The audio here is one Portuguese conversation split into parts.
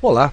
Olá,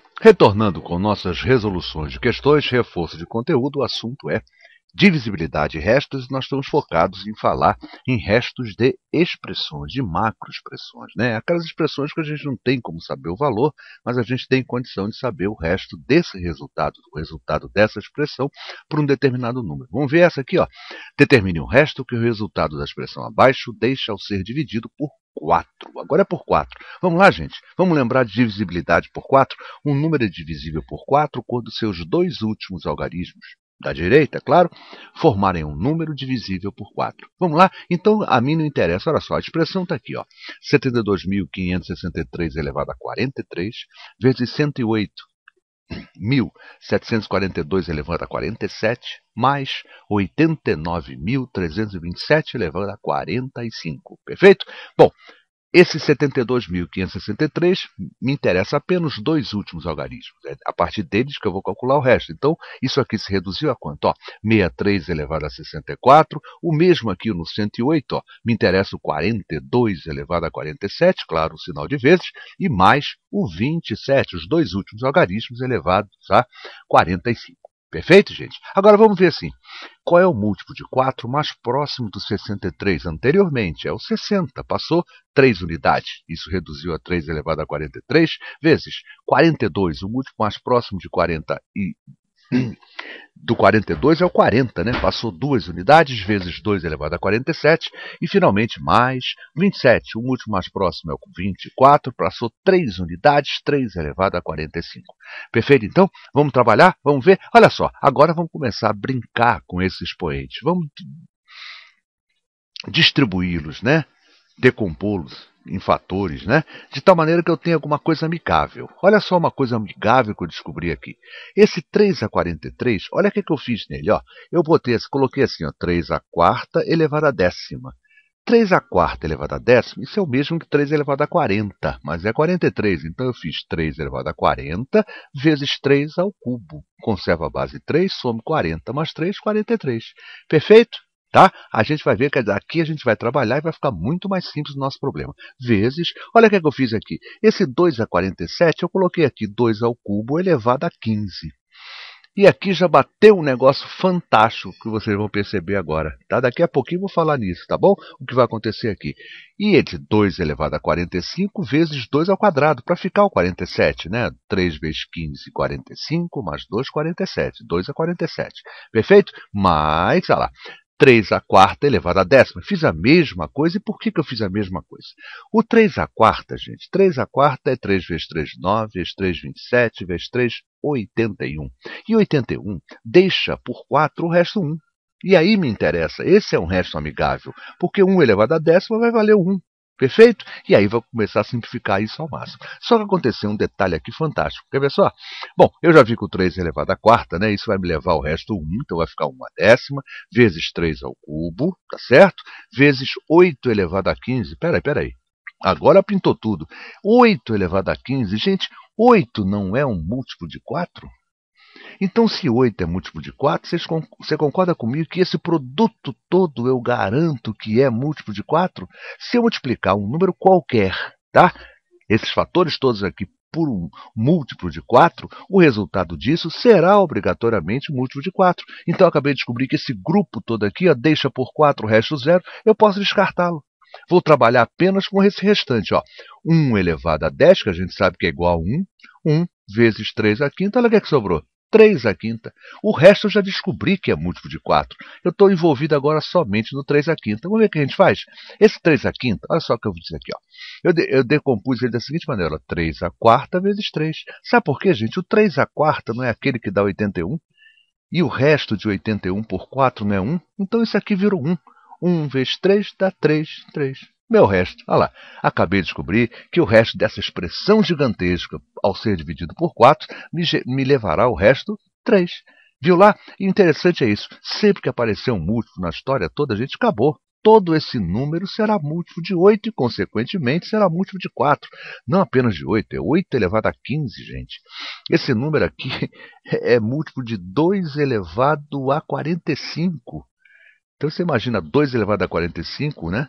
Retornando com nossas resoluções de questões, reforço de conteúdo, o assunto é divisibilidade e restos, nós estamos focados em falar em restos de expressões, de macroexpressões, né? aquelas expressões que a gente não tem como saber o valor, mas a gente tem condição de saber o resto desse resultado, o resultado dessa expressão por um determinado número. Vamos ver essa aqui, ó. determine o resto que o resultado da expressão abaixo deixa ao ser dividido por 4. Agora é por 4. Vamos lá, gente. Vamos lembrar de divisibilidade por 4? Um número é divisível por 4 quando seus dois últimos algarismos, da direita, é claro, formarem um número divisível por 4. Vamos lá? Então, a mim não interessa. Olha só, a expressão está aqui. 72.563 elevado a 43 vezes 108 1.742 elevado a 47, mais 89.327 elevado a 45. Perfeito? Bom, esse 72.563 me interessa apenas os dois últimos algarismos. É a partir deles que eu vou calcular o resto. Então, isso aqui se reduziu a quanto? Ó, 63 elevado a 64. O mesmo aqui no 108. Ó, me interessa o 42 elevado a 47, claro, o sinal de vezes. E mais o 27, os dois últimos algarismos elevados a 45. Perfeito, gente? Agora vamos ver assim. Qual é o múltiplo de 4 mais próximo do 63 anteriormente? É o 60. Passou 3 unidades. Isso reduziu a 3 elevado a 43 vezes 42. O múltiplo mais próximo de 40 e do 42 é o 40, né? passou duas unidades, vezes 2 elevado a 47, e finalmente mais 27, o último mais próximo é o 24, passou 3 unidades, 3 elevado a 45. Perfeito? Então, vamos trabalhar, vamos ver. Olha só, agora vamos começar a brincar com esses expoentes, vamos distribuí-los, né? decompô-los em fatores, né? De tal maneira que eu tenha alguma coisa amigável. Olha só uma coisa amigável que eu descobri aqui. Esse 3 a 43, olha o que, eu fiz nele, ó. Eu botei, coloquei assim, ó, 3 a quarta elevado a décima. 3 a quarta elevado a décima, isso é o mesmo que 3 elevado a 40, mas é 43, então eu fiz 3 elevado a 40 vezes 3 ao cubo. Conserva a base 3, somo 40 mais 3, 43. Perfeito? tá? A gente vai ver que aqui a gente vai trabalhar e vai ficar muito mais simples o nosso problema. Vezes, olha o que, é que eu fiz aqui. Esse 2 a 47, eu coloquei aqui 2 ao cubo elevado a 15. E aqui já bateu um negócio fantástico que vocês vão perceber agora. Tá? Daqui a pouquinho eu vou falar nisso, tá bom? O que vai acontecer aqui. E é de 2 elevado a 45 vezes 2 ao quadrado, para ficar o 47, né? 3 vezes 15, 45, mais 2, 47. 2 a 47. Perfeito? Mas, olha lá, 3 à quarta elevado à décima. Fiz a mesma coisa. E por que, que eu fiz a mesma coisa? O 3 à quarta, gente, 3 à quarta é 3 vezes 3, 9, vezes 3, 27, vezes 3, 81. E 81 deixa por 4 o resto 1. E aí me interessa, esse é um resto amigável, porque 1 elevado à décima vai valer 1. Perfeito? E aí vai começar a simplificar isso ao máximo. Só que aconteceu um detalhe aqui fantástico. Quer ver só? Bom, eu já vi com 3 elevado à quarta, né? Isso vai me levar o resto 1, então vai ficar 1 décima, vezes 3 ao cubo, tá certo? Vezes 8 elevado a 15. Peraí, peraí. Agora pintou tudo. 8 elevado a 15. Gente, 8 não é um múltiplo de 4? Então, se 8 é múltiplo de 4, você concorda comigo que esse produto todo eu garanto que é múltiplo de 4? Se eu multiplicar um número qualquer, tá? esses fatores todos aqui por um múltiplo de 4, o resultado disso será obrigatoriamente múltiplo de 4. Então, eu acabei de descobrir que esse grupo todo aqui ó, deixa por 4 o resto zero, eu posso descartá-lo. Vou trabalhar apenas com esse restante. Ó. 1 elevado a 10, que a gente sabe que é igual a 1. 1 vezes 3 a quinta, olha o que, é que sobrou. 3 à quinta. O resto eu já descobri que é múltiplo de 4. Eu estou envolvido agora somente no 3 à quinta. Vamos ver o que a gente faz? Esse 3 à quinta, olha só o que eu vou dizer aqui. Ó. Eu, de, eu decompus ele da seguinte maneira, 3 à quarta vezes 3. Sabe por quê, gente? O 3 à quarta não é aquele que dá 81? E o resto de 81 por 4 não é 1? Então isso aqui virou 1. 1 vezes 3 dá 3, 3. Meu resto, Olha lá, acabei de descobrir que o resto dessa expressão gigantesca, ao ser dividido por 4, me, me levará ao resto 3. Viu lá? Interessante é isso. Sempre que aparecer um múltiplo na história toda, a gente acabou. Todo esse número será múltiplo de 8 e, consequentemente, será múltiplo de 4. Não apenas de 8, é 8 elevado a 15, gente. Esse número aqui é múltiplo de 2 elevado a 45. Então você imagina 2 elevado a 45, né?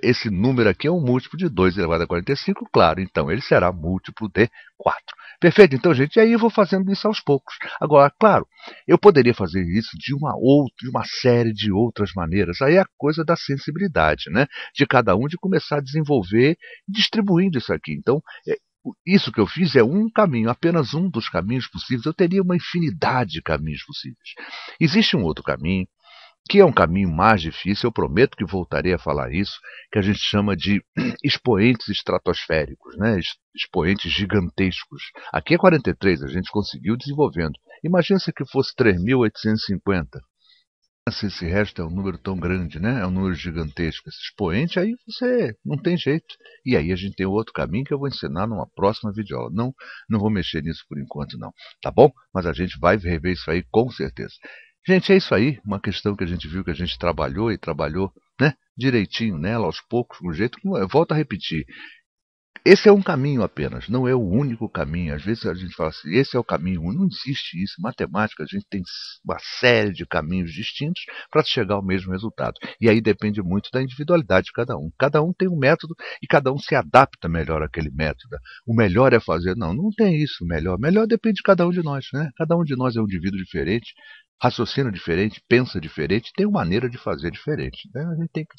Esse número aqui é um múltiplo de 2 elevado a 45, claro, então ele será múltiplo de 4. Perfeito? Então, gente, aí eu vou fazendo isso aos poucos. Agora, claro, eu poderia fazer isso de uma outra, de uma série de outras maneiras. Aí é a coisa da sensibilidade, né? De cada um de começar a desenvolver distribuindo isso aqui. Então, é, isso que eu fiz é um caminho, apenas um dos caminhos possíveis. Eu teria uma infinidade de caminhos possíveis. Existe um outro caminho que é um caminho mais difícil, eu prometo que voltarei a falar isso, que a gente chama de expoentes estratosféricos, né? expoentes gigantescos. Aqui é 43, a gente conseguiu desenvolvendo. Imagina se fosse 3.850. Se esse resto é um número tão grande, né? é um número gigantesco, esse expoente, aí você não tem jeito. E aí a gente tem outro caminho que eu vou ensinar numa próxima videoaula. Não, não vou mexer nisso por enquanto não, tá bom? Mas a gente vai rever isso aí com certeza. Gente, é isso aí, uma questão que a gente viu que a gente trabalhou e trabalhou né, direitinho nela, aos poucos, com um jeito. É. Volto a repetir. Esse é um caminho apenas, não é o único caminho. Às vezes a gente fala assim, esse é o caminho, não existe isso. matemática, a gente tem uma série de caminhos distintos para chegar ao mesmo resultado. E aí depende muito da individualidade de cada um. Cada um tem um método e cada um se adapta melhor àquele método. O melhor é fazer. Não, não tem isso melhor. Melhor depende de cada um de nós. Né? Cada um de nós é um indivíduo diferente, raciocina diferente, pensa diferente, tem uma maneira de fazer diferente. Né? A gente tem que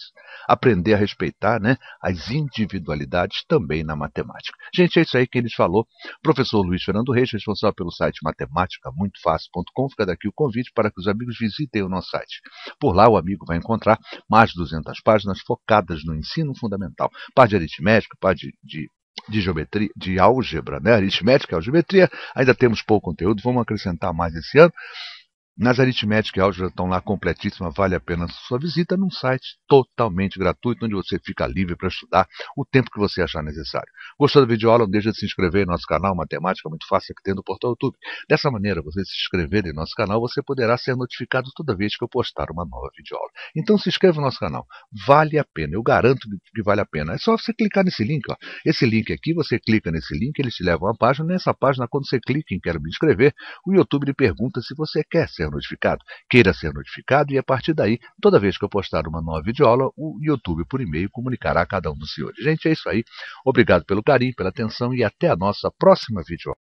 aprender a respeitar né, as individualidades também na matemática. Gente, é isso aí que eles falou. Professor Luiz Fernando Reis, responsável pelo site matemáticamuitofácil.com. Fica daqui o convite para que os amigos visitem o nosso site. Por lá o amigo vai encontrar mais de 200 páginas focadas no ensino fundamental. Parte de aritmética, parte de, de de geometria, de álgebra, né? aritmética, algemetria. Ainda temos pouco conteúdo, vamos acrescentar mais esse ano. Nas aritméticas e álgebra estão lá completíssimas, vale a pena sua visita num site totalmente gratuito, onde você fica livre para estudar o tempo que você achar necessário. Gostou da videoaula? Não deixa de se inscrever em nosso canal Matemática Muito Fácil que tem no portal YouTube. Dessa maneira, você se inscrever em nosso canal, você poderá ser notificado toda vez que eu postar uma nova videoaula. Então se inscreva no nosso canal, vale a pena, eu garanto que vale a pena. É só você clicar nesse link, ó. esse link aqui, você clica nesse link, ele te leva a uma página, nessa página, quando você clica em Quero Me Inscrever, o YouTube lhe pergunta se você quer ser ser notificado, queira ser notificado, e a partir daí, toda vez que eu postar uma nova videoaula, o YouTube, por e-mail, comunicará a cada um dos senhores. Gente, é isso aí. Obrigado pelo carinho, pela atenção e até a nossa próxima videoaula.